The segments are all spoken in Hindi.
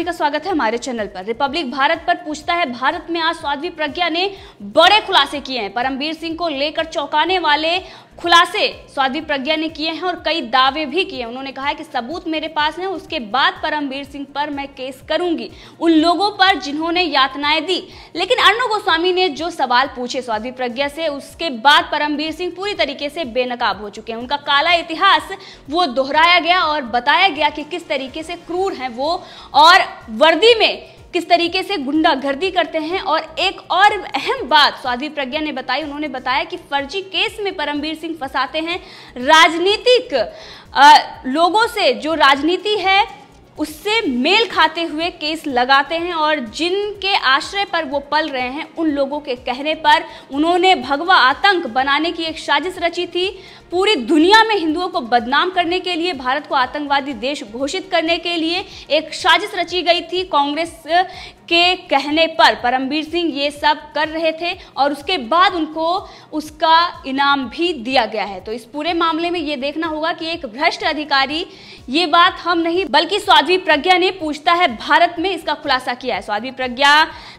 सभी का स्वागत है हमारे चैनल पर रिपब्लिक भारत पर पूछता है भारत में आज स्वाध्वी प्रज्ञा ने बड़े खुलासे किए हैं परमवीर सिंह को लेकर चौंकाने वाले खुलासे स्वाति प्रज्ञा ने किए हैं और कई दावे भी किए उन्होंने कहा है कि सबूत मेरे पास हैं उसके बाद परमवीर सिंह पर मैं केस करूंगी उन लोगों पर जिन्होंने यातनाएं दी लेकिन अर्णव गोस्वामी ने जो सवाल पूछे स्वाति प्रज्ञा से उसके बाद परमवीर सिंह पूरी तरीके से बेनकाब हो चुके हैं उनका काला इतिहास वो दोहराया गया और बताया गया कि किस तरीके से क्रूर है वो और वर्दी में किस तरीके से गुंडागर्दी करते हैं और एक और अहम बात स्वाधी प्रज्ञा ने बताई उन्होंने बताया कि फर्जी केस में परमवीर सिंह फंसाते हैं राजनीतिक लोगों से जो राजनीति है उससे मेल खाते हुए केस लगाते हैं और जिनके आश्रय पर वो पल रहे हैं उन लोगों के कहने पर उन्होंने भगवा आतंक बनाने की एक साजिश रची थी पूरी दुनिया में हिंदुओं को बदनाम करने के लिए भारत को आतंकवादी देश घोषित करने के लिए एक साजिश रची गई थी कांग्रेस के कहने पर परमवीर सिंह ये सब कर रहे थे और उसके बाद उनको उसका इनाम भी दिया गया है तो इस पूरे मामले में ये देखना होगा कि एक भ्रष्ट अधिकारी ये बात हम नहीं बल्कि स्वाध्वी प्रज्ञा ने पूछता है भारत में इसका खुलासा किया है स्वाध्वी प्रज्ञा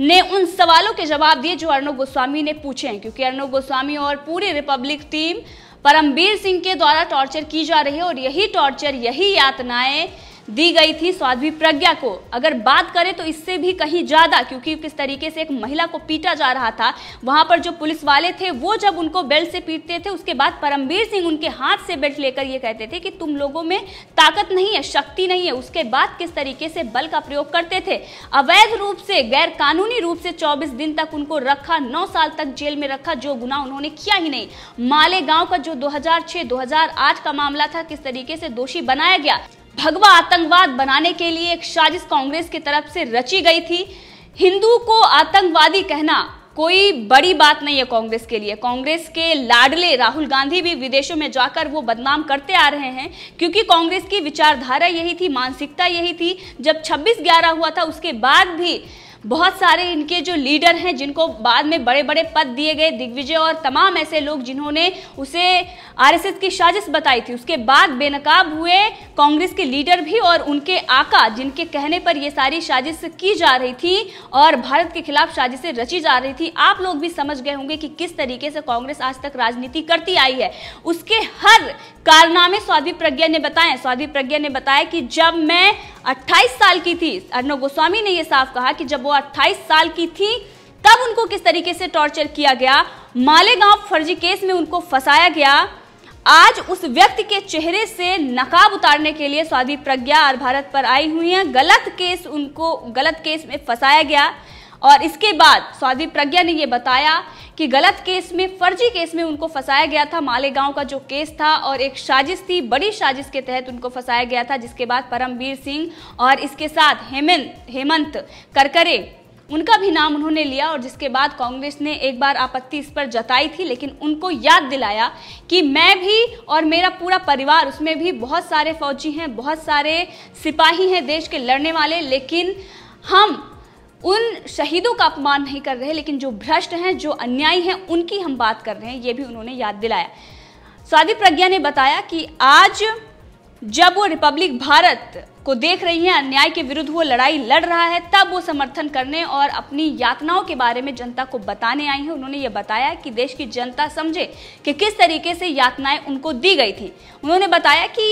ने उन सवालों के जवाब दिए जो अर्णव गोस्वामी ने पूछे हैं क्योंकि अर्णव गोस्वामी और पूरी रिपब्लिक टीम परमबीर सिंह के द्वारा टॉर्चर की जा रही है और यही टॉर्चर यही यातनाएं दी गई थी स्वाध्वी प्रज्ञा को अगर बात करें तो इससे भी कहीं ज़्यादा क्योंकि किस तरीके से एक महिला को पीटा जा रहा था वहाँ पर जो पुलिस वाले थे वो जब उनको बेल्ट से पीटते थे उसके बाद परमवीर सिंह उनके हाथ से बेल्ट लेकर ये कहते थे कि तुम लोगों में ताकत नहीं है शक्ति नहीं है उसके बाद किस तरीके से बल का प्रयोग करते थे अवैध रूप से गैर कानूनी रूप से चौबीस दिन तक उनको रखा नौ साल तक जेल में रखा जो गुना उन्होंने किया ही नहीं मालेगांव का जो दो हजार का मामला था किस तरीके से दोषी बनाया गया भगवा आतंकवाद बनाने के लिए एक साजिश कांग्रेस की तरफ से रची गई थी हिंदू को आतंकवादी कहना कोई बड़ी बात नहीं है कांग्रेस के लिए कांग्रेस के लाडले राहुल गांधी भी विदेशों में जाकर वो बदनाम करते आ रहे हैं क्योंकि कांग्रेस की विचारधारा यही थी मानसिकता यही थी जब 26 ग्यारह हुआ था उसके बाद भी बहुत सारे इनके जो लीडर हैं जिनको बाद में बड़े बड़े पद दिए गए दिग्विजय और तमाम ऐसे लोग जिन्होंने उसे आरएसएस की साजिश बताई थी उसके बाद बेनकाब हुए कांग्रेस के लीडर भी और उनके आका जिनके कहने पर ये सारी साजिश की जा रही थी और भारत के खिलाफ साजिशें रची जा रही थी आप लोग भी समझ गए होंगे कि किस तरीके से कांग्रेस आज तक राजनीति करती आई है उसके हर कारनामे स्वाति प्रज्ञा ने बताए स्वाति प्रज्ञा ने बताया कि जब मैं 28 साल की थी अर्णव गोस्वामी ने यह साफ कहा कि जब वो 28 साल की थी तब उनको किस तरीके से टॉर्चर किया गया मालेगांव फर्जी केस में उनको फंसाया गया आज उस व्यक्ति के चेहरे से नकाब उतारने के लिए स्वादी प्रज्ञा आर भारत पर आई हुई हैं गलत केस उनको गलत केस में फंसाया गया और इसके बाद स्वाति प्रज्ञा ने यह बताया कि गलत केस में फर्जी केस में उनको फंसाया गया था मालेगांव का जो केस था और एक साजिश थी बड़ी साजिश के तहत उनको फंसाया गया था जिसके बाद परमवीर सिंह और इसके साथ हेमंत हेमंत करकरे उनका भी नाम उन्होंने लिया और जिसके बाद कांग्रेस ने एक बार आपत्ति इस पर जताई थी लेकिन उनको याद दिलाया कि मैं भी और मेरा पूरा परिवार उसमें भी बहुत सारे फौजी हैं बहुत सारे सिपाही हैं देश के लड़ने वाले लेकिन हम उन शहीदों का अपमान नहीं कर रहे लेकिन जो भ्रष्ट हैं जो अन्यायी हैं उनकी हम बात कर रहे हैं ये भी उन्होंने याद दिलाया स्वाति प्रज्ञा ने बताया कि आज जब वो रिपब्लिक भारत को देख रही है अन्याय के विरुद्ध वो लड़ाई लड़ रहा है तब वो समर्थन करने और अपनी यातनाओं के बारे में जनता को बताने आई हैं उन्होंने ये बताया कि देश की जनता समझे कि किस तरीके से यातनाएं उनको दी गई थी उन्होंने बताया कि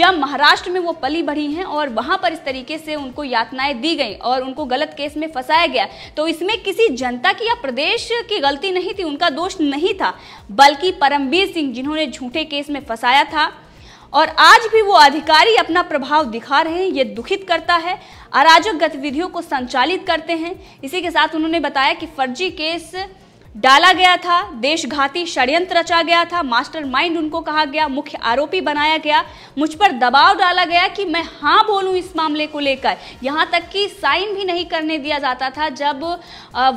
जब महाराष्ट्र में वो पली बढ़ी हैं और वहाँ पर इस तरीके से उनको यातनाएँ दी गई और उनको गलत केस में फंसाया गया तो इसमें किसी जनता की या प्रदेश की गलती नहीं थी उनका दोष नहीं था बल्कि परमवीर सिंह जिन्होंने झूठे केस में फंसाया था और आज भी वो अधिकारी अपना प्रभाव दिखा रहे हैं ये दुखित करता है अराजक गतिविधियों को संचालित करते हैं इसी के साथ उन्होंने बताया कि फर्जी केस डाला गया था देशघाती षड्यंत्र रचा गया था मास्टरमाइंड उनको कहा गया मुख्य आरोपी बनाया गया मुझ पर दबाव डाला गया कि मैं हाँ बोलूँ इस मामले को लेकर यहाँ तक कि साइन भी नहीं करने दिया जाता था जब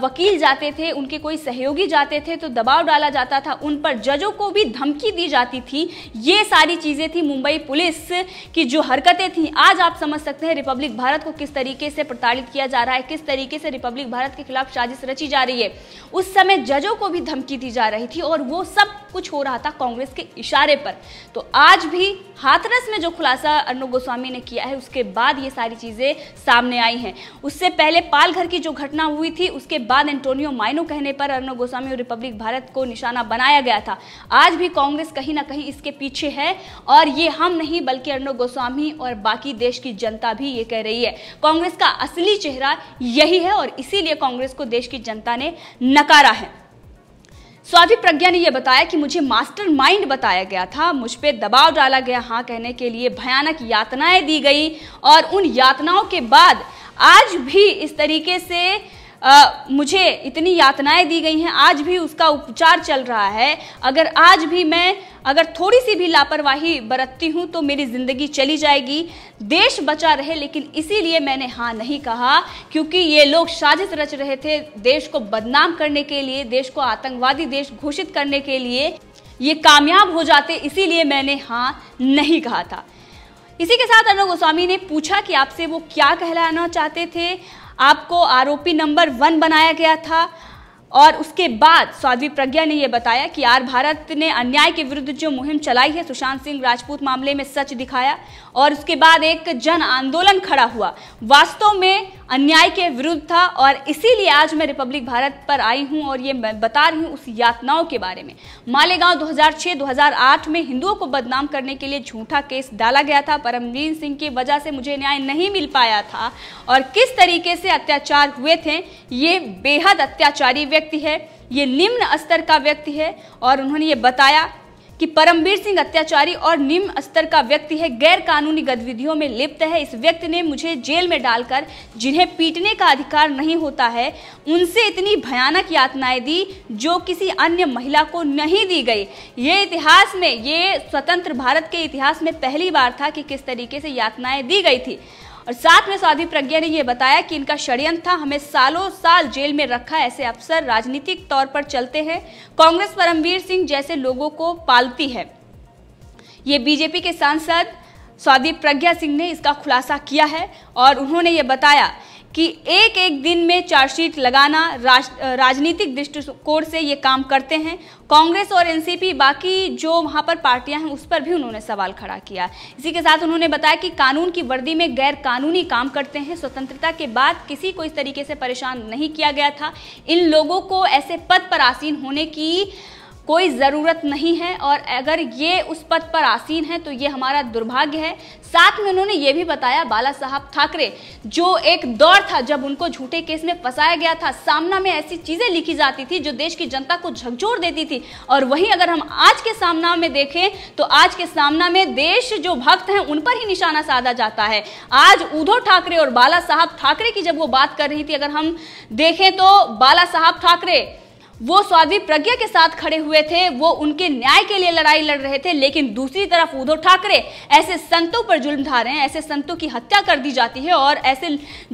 वकील जाते थे उनके कोई सहयोगी जाते थे तो दबाव डाला जाता था उन पर जजों को भी धमकी दी जाती थी ये सारी चीज़ें थी मुंबई पुलिस की जो हरकतें थी आज आप समझ सकते हैं रिपब्लिक भारत को किस तरीके से प्रताड़ित किया जा रहा है किस तरीके से रिपब्लिक भारत के खिलाफ साजिश रची जा रही है उस समय जजों को भी धमकी दी जा रही थी और वो सब कुछ हो रहा था कांग्रेस के इशारे पर तो आज भी हाथरस में जो खुलासा अर्णव गोस्वामी ने किया है उसके बाद ये सारी चीज़ें सामने आई हैं उससे पहले पालघर की जो घटना हुई थी उसके बाद एंटोनियो माइनो कहने पर अर्णव गोस्वामी और रिपब्लिक भारत को निशाना बनाया गया था आज भी कांग्रेस कहीं ना कहीं इसके पीछे है और ये हम नहीं बल्कि अर्णव गोस्वामी और बाकी देश की जनता भी ये कह रही है कांग्रेस का असली चेहरा यही है और इसीलिए कांग्रेस को देश की जनता ने नकारा है स्वाधि प्रज्ञा ने यह बताया कि मुझे मास्टरमाइंड बताया गया था मुझ पर दबाव डाला गया हाँ कहने के लिए भयानक यातनाएं दी गई और उन यातनाओं के बाद आज भी इस तरीके से आ, मुझे इतनी यातनाएं दी गई हैं आज भी उसका उपचार चल रहा है अगर आज भी मैं अगर थोड़ी सी भी लापरवाही बरतती हूं तो मेरी ज़िंदगी चली जाएगी देश बचा रहे लेकिन इसीलिए मैंने हाँ नहीं कहा क्योंकि ये लोग साजिश रच रहे थे देश को बदनाम करने के लिए देश को आतंकवादी देश घोषित करने के लिए ये कामयाब हो जाते इसीलिए मैंने हाँ नहीं कहा था इसी के साथ अनु गोस्वामी ने पूछा कि आपसे वो क्या कहलाना चाहते थे आपको आरोपी नंबर वन बनाया गया था और उसके बाद साध्वी प्रज्ञा ने यह बताया कि आर भारत ने अन्याय के विरुद्ध जो मुहिम चलाई है सुशांत सिंह राजपूत मामले में सच दिखाया और उसके बाद एक जन आंदोलन खड़ा हुआ वास्तव में अन्याय के विरुद्ध था और इसीलिए आज मैं रिपब्लिक भारत पर आई हूं और ये मैं बता रही हूं उस यातनाओं के बारे में मालेगांव 2006-2008 में हिंदुओं को बदनाम करने के लिए झूठा केस डाला गया था परमवीर सिंह की वजह से मुझे न्याय नहीं मिल पाया था और किस तरीके से अत्याचार हुए थे ये बेहद अत्याचारी व्यक्ति है ये निम्न स्तर का व्यक्ति है और उन्होंने ये बताया कि परमवीर सिंह अत्याचारी और निम्न स्तर का व्यक्ति है गैर कानूनी गतिविधियों में लिप्त है इस व्यक्ति ने मुझे जेल में डालकर जिन्हें पीटने का अधिकार नहीं होता है उनसे इतनी भयानक यातनाएं दी जो किसी अन्य महिला को नहीं दी गई ये इतिहास में ये स्वतंत्र भारत के इतिहास में पहली बार था कि किस तरीके से यातनाएं दी गई थी और साथ में साधी प्रज्ञा ने यह बताया कि इनका षड्यंत्र था हमें सालों साल जेल में रखा ऐसे अफसर राजनीतिक तौर पर चलते हैं कांग्रेस परमवीर सिंह जैसे लोगों को पालती है ये बीजेपी के सांसद स्वादी प्रज्ञा सिंह ने इसका खुलासा किया है और उन्होंने ये बताया कि एक एक दिन में चार्जशीट लगाना राज, राजनीतिक दृष्टिकोण से ये काम करते हैं कांग्रेस और एनसीपी बाकी जो वहाँ पर पार्टियां हैं उस पर भी उन्होंने सवाल खड़ा किया इसी के साथ उन्होंने बताया कि कानून की वर्दी में गैर कानूनी काम करते हैं स्वतंत्रता के बाद किसी को इस तरीके से परेशान नहीं किया गया था इन लोगों को ऐसे पद पर आसीन होने की कोई ज़रूरत नहीं है और अगर ये उस पद पर आसीन है तो ये हमारा दुर्भाग्य है साथ में उन्होंने ये भी बताया बाला साहब ठाकरे जो एक दौर था जब उनको झूठे केस में फंसाया गया था सामना में ऐसी चीज़ें लिखी जाती थी जो देश की जनता को झकझोर देती थी और वहीं अगर हम आज के सामना में देखें तो आज के सामना में देश जो भक्त हैं उन पर ही निशाना साधा जाता है आज उद्धव ठाकरे और बाला साहब ठाकरे की जब वो बात कर रही थी अगर हम देखें तो बाला साहब ठाकरे वो स्वाधि प्रज्ञा के साथ खड़े हुए थे वो उनके न्याय के लिए लड़ाई लड़ रहे थे लेकिन दूसरी तरफ उद्धव ठाकरे ऐसे संतों पर जुल्म ढा रहे हैं ऐसे संतों की हत्या कर दी जाती है और ऐसे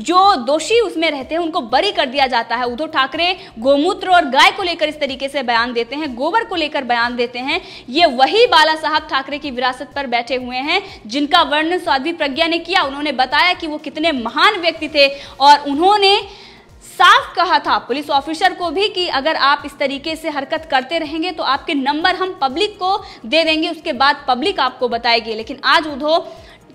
जो दोषी उसमें रहते हैं उनको बरी कर दिया जाता है उद्धव ठाकरे गोमूत्र और गाय को लेकर इस तरीके से बयान देते हैं गोबर को लेकर बयान देते हैं ये वही बाला साहब ठाकरे की विरासत पर बैठे हुए हैं जिनका वर्णन स्वाधी प्रज्ञा ने किया उन्होंने बताया कि वो कितने महान व्यक्ति थे और उन्होंने साफ कहा था पुलिस ऑफिसर को भी कि अगर आप इस तरीके से हरकत करते रहेंगे तो आपके नंबर हम पब्लिक को दे देंगे उसके बाद पब्लिक आपको बताएगी लेकिन आज उद्धव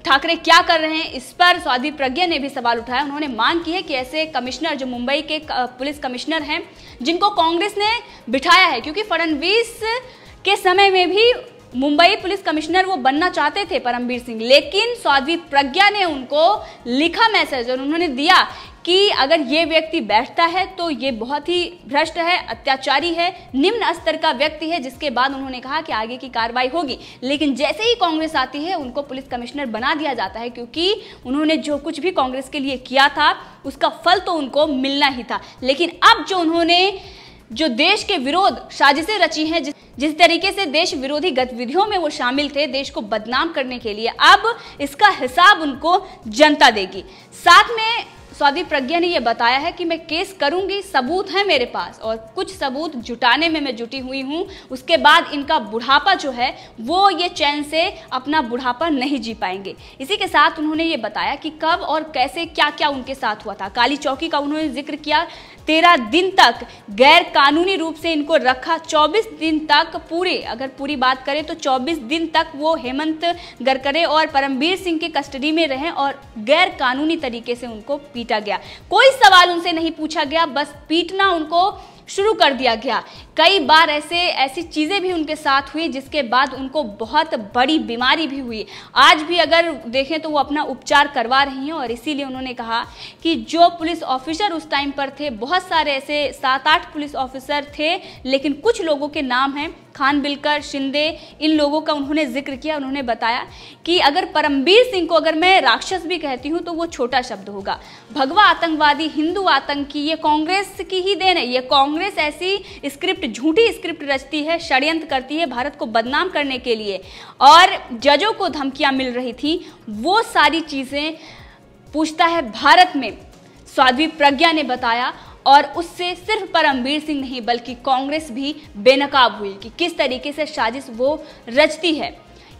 ठाकरे क्या कर रहे हैं इस पर स्वाति प्रज्ञा ने भी सवाल उठाया उन्होंने मांग की है कि ऐसे कमिश्नर जो मुंबई के पुलिस कमिश्नर हैं जिनको कांग्रेस ने बिठाया है क्योंकि फडणवीस के समय में भी मुंबई पुलिस कमिश्नर वो बनना चाहते थे परमवीर सिंह लेकिन स्वादवी प्रज्ञा ने उनको लिखा मैसेज और उन्होंने दिया कि अगर ये व्यक्ति बैठता है तो ये बहुत ही भ्रष्ट है अत्याचारी है निम्न स्तर का व्यक्ति है जिसके बाद उन्होंने कहा कि आगे की कार्रवाई होगी लेकिन जैसे ही कांग्रेस आती है उनको पुलिस कमिश्नर बना दिया जाता है क्योंकि उन्होंने जो कुछ भी कांग्रेस के लिए किया था उसका फल तो उनको मिलना ही था लेकिन अब जो उन्होंने जो देश के विरोध साजिशें रची हैं जिस जिस तरीके से देश विरोधी गतिविधियों में वो शामिल थे देश को बदनाम करने के लिए अब इसका हिसाब उनको जनता देगी साथ में स्वाति प्रज्ञा ने यह बताया है कि मैं केस करूंगी सबूत है मेरे पास और कुछ सबूत जुटाने में मैं जुटी हुई हूँ उसके बाद इनका बुढ़ापा जो है वो ये चैन से अपना बुढ़ापा नहीं जी पाएंगे इसी के साथ उन्होंने ये बताया कि कब और कैसे क्या क्या उनके साथ हुआ था काली चौकी का उन्होंने जिक्र किया तेरह दिन तक गैर कानूनी रूप से इनको रखा चौबीस दिन तक पूरे अगर पूरी बात करें तो चौबीस दिन तक वो हेमंत गरकरे और परमबीर सिंह के कस्टडी में रहे और गैर कानूनी तरीके से उनको पीटा गया कोई सवाल उनसे नहीं पूछा गया बस पीटना उनको शुरू कर दिया गया कई बार ऐसे ऐसी चीज़ें भी उनके साथ हुई जिसके बाद उनको बहुत बड़ी बीमारी भी हुई आज भी अगर देखें तो वो अपना उपचार करवा रही हैं और इसीलिए उन्होंने कहा कि जो पुलिस ऑफिसर उस टाइम पर थे बहुत सारे ऐसे सात आठ पुलिस ऑफिसर थे लेकिन कुछ लोगों के नाम हैं खान बिलकर शिंदे इन लोगों का उन्होंने जिक्र किया उन्होंने बताया कि अगर परमबीर सिंह को अगर मैं राक्षस भी कहती हूँ तो वो छोटा शब्द होगा भगवा आतंकवादी हिंदू आतंकी ये कांग्रेस की ही देन है ये कांग्रेस ऐसी स्क्रिप्ट झूठी स्क्रिप्ट रचती है षड्यंत्र करती है भारत को बदनाम करने के लिए और जजों को धमकियाँ मिल रही थी वो सारी चीज़ें पूछता है भारत में साध्वी प्रज्ञा ने बताया और उससे सिर्फ परमवीर सिंह नहीं बल्कि कांग्रेस भी बेनकाब हुई कि किस तरीके से साजिश वो रचती है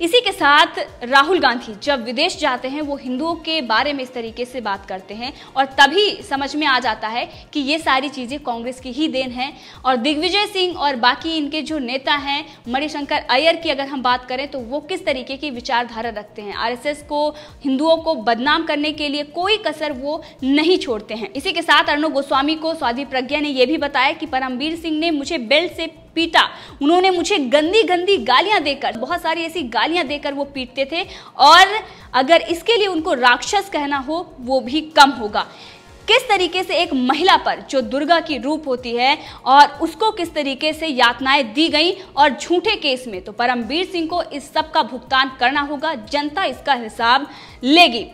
इसी के साथ राहुल गांधी जब विदेश जाते हैं वो हिंदुओं के बारे में इस तरीके से बात करते हैं और तभी समझ में आ जाता है कि ये सारी चीज़ें कांग्रेस की ही देन है और दिग्विजय सिंह और बाकी इनके जो नेता हैं मणिशंकर अय्यर की अगर हम बात करें तो वो किस तरीके की विचारधारा रखते हैं आर को हिंदुओं को बदनाम करने के लिए कोई कसर वो नहीं छोड़ते हैं इसी के साथ अर्णव गोस्वामी को स्वाधि प्रज्ञा ने यह भी बताया कि परमवीर सिंह ने मुझे बेल्ट से पीटा उन्होंने मुझे गंदी गंदी गालियां देकर बहुत सारी ऐसी गालियां देकर वो पीटते थे और अगर इसके लिए उनको राक्षस कहना हो वो भी कम होगा किस तरीके से एक महिला पर जो दुर्गा की रूप होती है और उसको किस तरीके से यातनाएं दी गई और झूठे केस में तो परमवीर सिंह को इस सब का भुगतान करना होगा जनता इसका हिसाब लेगी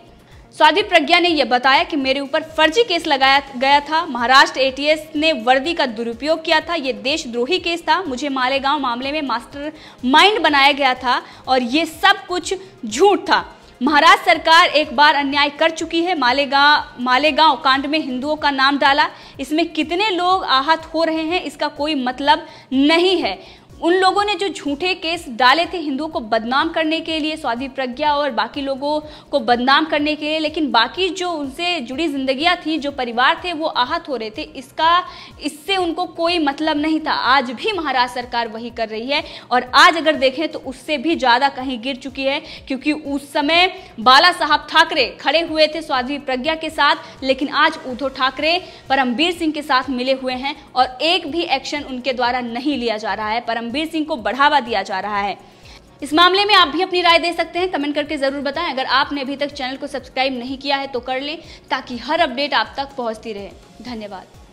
स्वाति प्रज्ञा ने यह बताया कि मेरे ऊपर फर्जी केस लगाया गया था महाराष्ट्र एटीएस ने वर्दी का दुरुपयोग किया था ये देशद्रोही केस था मुझे मालेगांव मामले में मास्टर माइंड बनाया गया था और ये सब कुछ झूठ था महाराष्ट्र सरकार एक बार अन्याय कर चुकी है मालेगांव मालेगांव कांड में हिंदुओं का नाम डाला इसमें कितने लोग आहत हो रहे हैं इसका कोई मतलब नहीं है उन लोगों ने जो झूठे केस डाले थे हिंदुओं को बदनाम करने के लिए स्वाधीन प्रज्ञा और बाकी लोगों को बदनाम करने के लिए लेकिन बाकी जो उनसे जुड़ी जिंदगियां थी जो परिवार थे वो आहत हो रहे थे इसका इससे उनको कोई मतलब नहीं था आज भी महाराष्ट्र सरकार वही कर रही है और आज अगर देखें तो उससे भी ज़्यादा कहीं गिर चुकी है क्योंकि उस समय बाला साहब ठाकरे खड़े हुए थे स्वाधीन प्रज्ञा के साथ लेकिन आज उद्धव ठाकरे परमवीर सिंह के साथ मिले हुए हैं और एक भी एक्शन उनके द्वारा नहीं लिया जा रहा है परमवीर रणबीर सिंह को बढ़ावा दिया जा रहा है इस मामले में आप भी अपनी राय दे सकते हैं कमेंट करके जरूर बताएं अगर आपने अभी तक चैनल को सब्सक्राइब नहीं किया है तो कर लें ताकि हर अपडेट आप तक पहुंचती रहे धन्यवाद